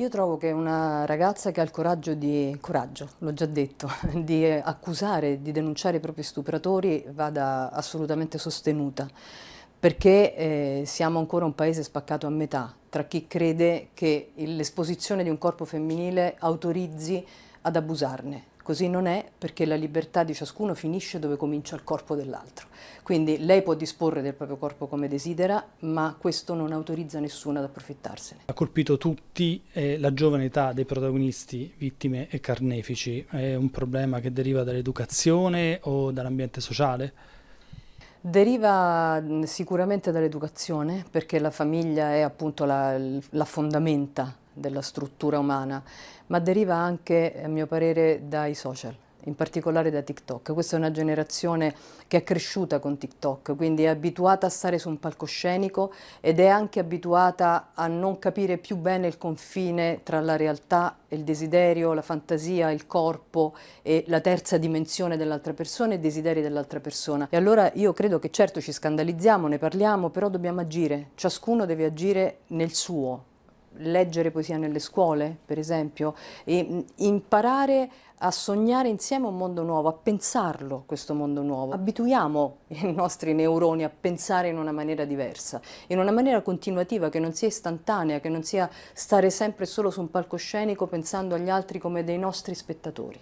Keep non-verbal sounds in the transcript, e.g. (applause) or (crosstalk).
Io trovo che una ragazza che ha il coraggio di, coraggio, l'ho già detto, (laughs) di accusare, di denunciare i propri stupratori vada assolutamente sostenuta perché eh, siamo ancora un paese spaccato a metà tra chi crede che l'esposizione di un corpo femminile autorizzi ad abusarne. Così non è perché la libertà di ciascuno finisce dove comincia il corpo dell'altro. Quindi lei può disporre del proprio corpo come desidera, ma questo non autorizza nessuno ad approfittarsene. Ha colpito tutti eh, la giovane età dei protagonisti, vittime e carnefici. È un problema che deriva dall'educazione o dall'ambiente sociale? Deriva sicuramente dall'educazione, perché la famiglia è appunto la, la fondamenta della struttura umana, ma deriva anche, a mio parere, dai social in particolare da TikTok. Questa è una generazione che è cresciuta con TikTok, quindi è abituata a stare su un palcoscenico ed è anche abituata a non capire più bene il confine tra la realtà e il desiderio, la fantasia, il corpo e la terza dimensione dell'altra persona e i desideri dell'altra persona. E allora io credo che certo ci scandalizziamo, ne parliamo, però dobbiamo agire, ciascuno deve agire nel suo, leggere poesia nelle scuole, per esempio, e mm, imparare a sognare insieme un mondo nuovo, a pensarlo questo mondo nuovo. Abituiamo (laughs) i nostri neuroni a pensare in una maniera diversa, in una maniera continuativa, che non sia istantanea, che non sia stare sempre solo su un palcoscenico pensando agli altri come dei nostri spettatori.